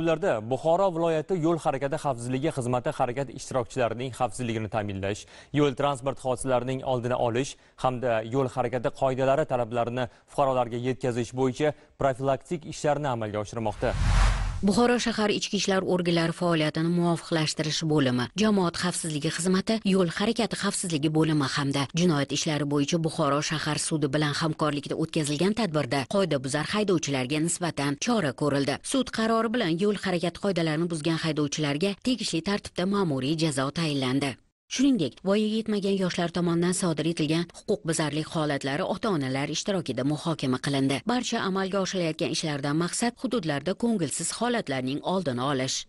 kunlarda buxoro viloyati yo'l harakati xavfsizligi xizmati harakat ishtirokchilarining xavfsizligini ta'minlash yo'l transport hodisalarining oldini olish hamda yo'l harakati qoidalari talablarini fuqarolarga yetkazish bo'yicha profilaktik ishlarni amalga oshirmoqda buxoro shahar ichki ishlar organlari faoliyatini muvofiqlashtirish bo'limi jamoat xavfsizligi xizmati yo'l harakati xavfsizligi bo'limi hamda jinoyat ishlari bo'yicha buxoro shahar sudi bilan hamkorlikda o'tkazilgan tadbirda qoidabuzar haydovchilarga nisbatan chora ko'rildi sud qarori bilan yo'l harakati qoidalarini buzgan haydovchilarga tegishli tartibda ma'muriy jazo tayinlandi shuningdek voyaga yetmagan yoshlar tomonidan sodir etilgan huquqbuzarlik holatlari ota onalar ishtirokida muhokama qilindi barcha amalga oshirilayotgan ishlardan maqsad hududlarda ko'ngilsiz holatlarning oldini olish